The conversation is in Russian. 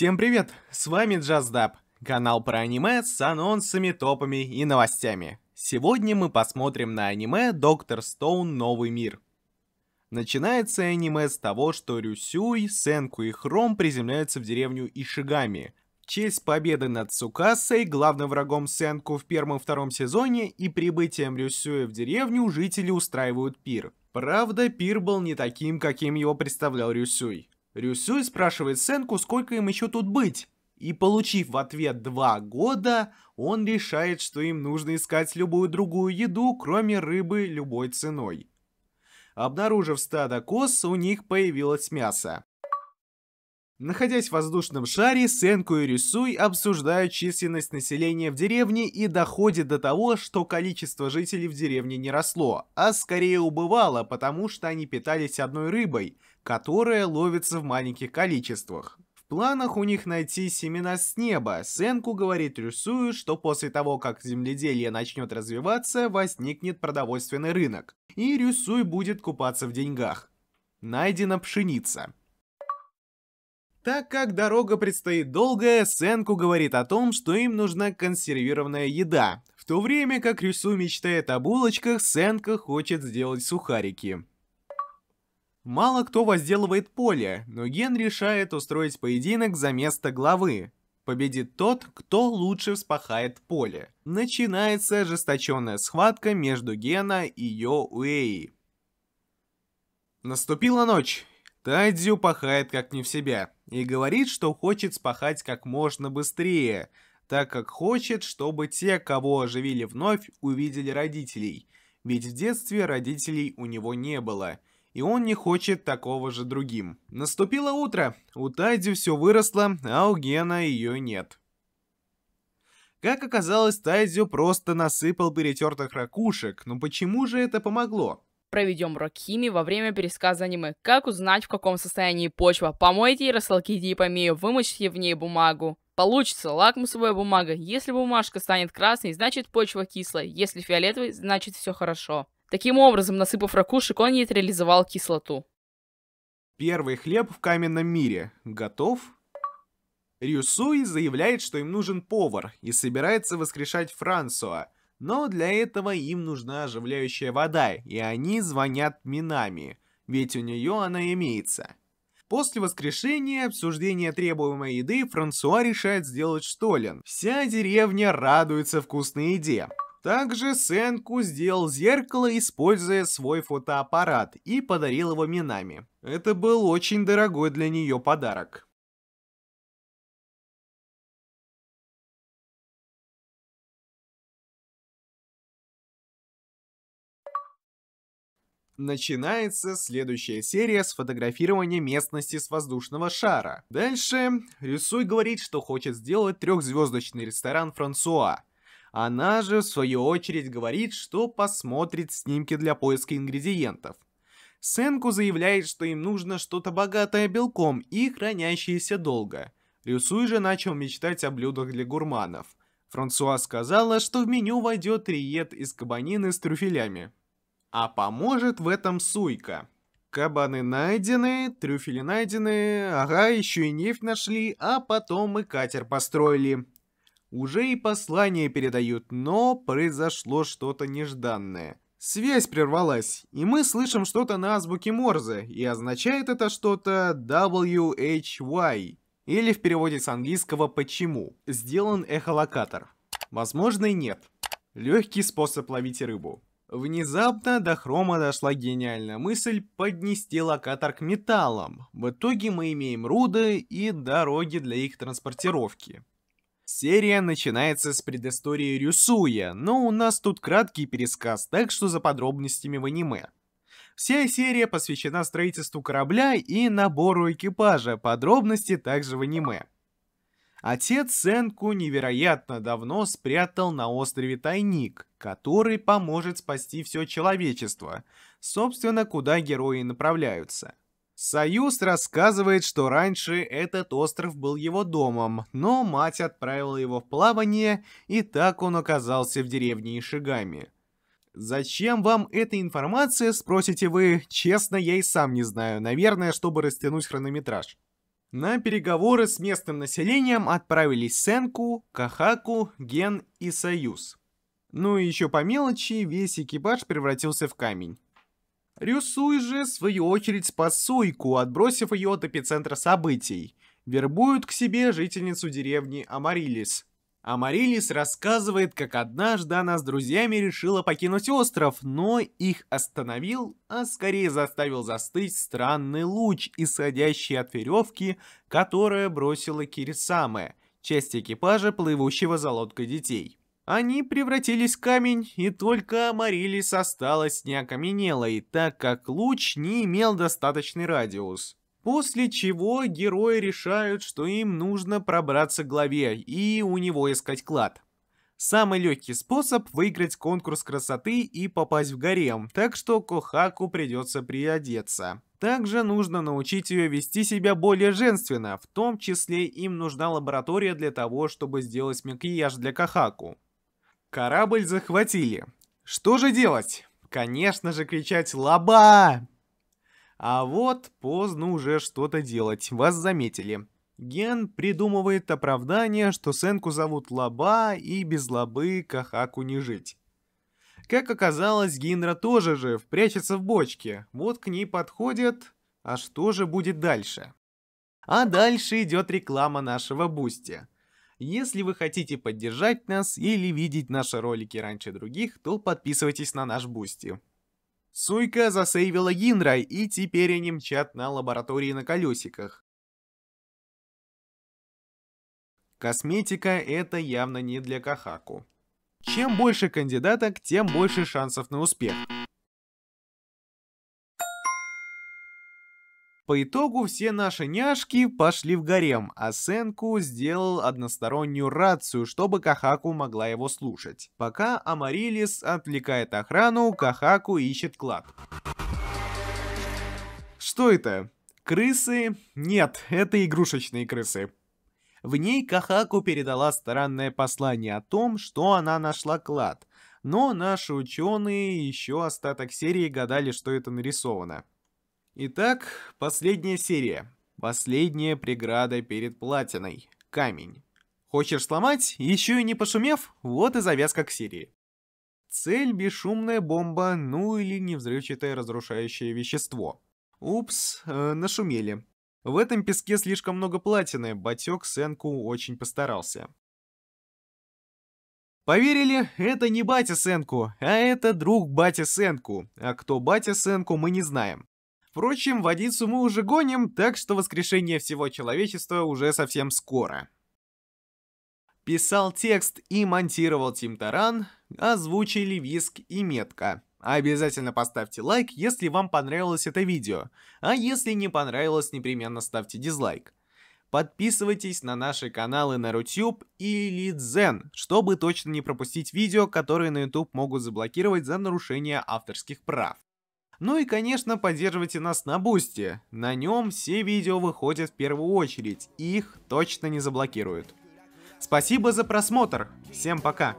Всем привет! С вами Джаздаб, канал про аниме с анонсами, топами и новостями. Сегодня мы посмотрим на аниме «Доктор Стоун. Новый мир». Начинается аниме с того, что Рюсюй, Сенку и Хром приземляются в деревню Ишигами. В честь победы над Сукасой, главным врагом Сенку в первом и втором сезоне, и прибытием Рюсюя в деревню жители устраивают пир. Правда, пир был не таким, каким его представлял Рюсюй. Рюсюй спрашивает Сенку, сколько им еще тут быть. И получив в ответ два года, он решает, что им нужно искать любую другую еду, кроме рыбы, любой ценой. Обнаружив стадо коз, у них появилось мясо. Находясь в воздушном шаре, Сенку и Рюсуй обсуждают численность населения в деревне и доходит до того, что количество жителей в деревне не росло, а скорее убывало, потому что они питались одной рыбой, которая ловится в маленьких количествах. В планах у них найти семена с неба. Сенку говорит Рюсую, что после того, как земледелие начнет развиваться, возникнет продовольственный рынок, и Рюсуй будет купаться в деньгах. Найдена пшеница. Так как дорога предстоит долгая, Сенку говорит о том, что им нужна консервированная еда. В то время как Рюсу мечтает о булочках, Сенка хочет сделать сухарики. Мало кто возделывает поле, но Ген решает устроить поединок за место главы. Победит тот, кто лучше вспахает поле. Начинается ожесточенная схватка между Гена и Йо Уэй. Наступила ночь. Тайдзю пахает как не в себя и говорит, что хочет спахать как можно быстрее, так как хочет, чтобы те, кого оживили вновь, увидели родителей, ведь в детстве родителей у него не было, и он не хочет такого же другим. Наступило утро, у Тайдзю все выросло, а у Гена ее нет. Как оказалось, Тайдзю просто насыпал перетертых ракушек, но почему же это помогло? Проведем урок химии во время пересказа аниме. Как узнать, в каком состоянии почва? Помойте и растолките ипомею, вымочите в ней бумагу. Получится лакмусовая бумага. Если бумажка станет красной, значит почва кислая. Если фиолетовый, значит все хорошо. Таким образом, насыпав ракушек, он нейтрализовал кислоту. Первый хлеб в каменном мире. Готов? Рюсуи заявляет, что им нужен повар, и собирается воскрешать Франсуа – но для этого им нужна оживляющая вода, и они звонят Минами, ведь у нее она имеется. После воскрешения, обсуждения требуемой еды, Франсуа решает сделать штолен. Вся деревня радуется вкусной еде. Также Сенку сделал зеркало, используя свой фотоаппарат, и подарил его Минами. Это был очень дорогой для нее подарок. начинается следующая серия с фотографирования местности с воздушного шара. Дальше Рюсуй говорит, что хочет сделать трехзвездочный ресторан Франсуа. Она же, в свою очередь, говорит, что посмотрит снимки для поиска ингредиентов. Сенку заявляет, что им нужно что-то богатое белком и хранящееся долго. Рюсуй же начал мечтать о блюдах для гурманов. Франсуа сказала, что в меню войдет риет из кабанины с трюфелями. А поможет в этом суйка. Кабаны найдены, трюфели найдены, ага, еще и нефть нашли, а потом и катер построили. Уже и послание передают, но произошло что-то нежданное. Связь прервалась, и мы слышим что-то на азбуке Морзе, и означает это что-то WHY, или в переводе с английского «почему». Сделан эхолокатор. Возможно и нет. Легкий способ ловить рыбу. Внезапно до Хрома дошла гениальная мысль поднести локатор к металлам. В итоге мы имеем руды и дороги для их транспортировки. Серия начинается с предыстории Рюсуя, но у нас тут краткий пересказ, так что за подробностями в аниме. Вся серия посвящена строительству корабля и набору экипажа, подробности также в аниме. Отец Сенку невероятно давно спрятал на острове тайник, который поможет спасти все человечество, собственно, куда герои направляются. Союз рассказывает, что раньше этот остров был его домом, но мать отправила его в плавание, и так он оказался в деревне Ишигами. Зачем вам эта информация, спросите вы? Честно, я и сам не знаю. Наверное, чтобы растянуть хронометраж. На переговоры с местным населением отправились Сенку, Кахаку, Ген и Союз. Ну и еще по мелочи весь экипаж превратился в камень. Рюсуй же, в свою очередь, спас Суйку, отбросив ее от эпицентра событий. Вербуют к себе жительницу деревни Амарилис – Амарилис рассказывает, как однажды она с друзьями решила покинуть остров, но их остановил, а скорее заставил застыть странный луч, исходящий от веревки, которая бросила Кирисаме, часть экипажа, плывущего за лодкой детей. Они превратились в камень, и только Амарилис осталась неокаменелой, так как луч не имел достаточный радиус. После чего герои решают, что им нужно пробраться к главе и у него искать клад. Самый легкий способ выиграть конкурс красоты и попасть в гарем, так что Кохаку придется приодеться. Также нужно научить ее вести себя более женственно, в том числе им нужна лаборатория для того, чтобы сделать макияж для Кохаку. Корабль захватили. Что же делать? Конечно же кричать «Лаба!» А вот поздно уже что-то делать, вас заметили. Ген придумывает оправдание, что Сенку зовут Лоба, и без Лобы Кахаку не жить. Как оказалось, Гинра тоже жив, прячется в бочке. Вот к ней подходят, а что же будет дальше? А дальше идет реклама нашего Бусти. Если вы хотите поддержать нас или видеть наши ролики раньше других, то подписывайтесь на наш Бусти. Суйка засейвила Гинра, и теперь они мчат на лаборатории на колесиках. Косметика это явно не для Кахаку. Чем больше кандидаток, тем больше шансов на успех. По итогу все наши няшки пошли в гарем, а Сенку сделал одностороннюю рацию, чтобы Кахаку могла его слушать. Пока Амарилис отвлекает охрану, Кахаку ищет клад. Что это? Крысы? Нет, это игрушечные крысы. В ней Кахаку передала странное послание о том, что она нашла клад. Но наши ученые еще остаток серии гадали, что это нарисовано. Итак, последняя серия. Последняя преграда перед платиной. Камень. Хочешь сломать, еще и не пошумев? Вот и завязка к серии. Цель — бесшумная бомба, ну или невзрывчатое разрушающее вещество. Упс, э, нашумели. В этом песке слишком много платины, батек Сенку очень постарался. Поверили, это не батя Сенку, а это друг батя Сенку. А кто батя Сенку, мы не знаем. Впрочем, водицу мы уже гоним, так что воскрешение всего человечества уже совсем скоро. Писал текст и монтировал Тим Таран, озвучили Виск и Метка. Обязательно поставьте лайк, если вам понравилось это видео, а если не понравилось, непременно ставьте дизлайк. Подписывайтесь на наши каналы на Рутюб или Дзен, чтобы точно не пропустить видео, которые на YouTube могут заблокировать за нарушение авторских прав. Ну и, конечно, поддерживайте нас на Бусти. На нем все видео выходят в первую очередь, их точно не заблокируют. Спасибо за просмотр. Всем пока.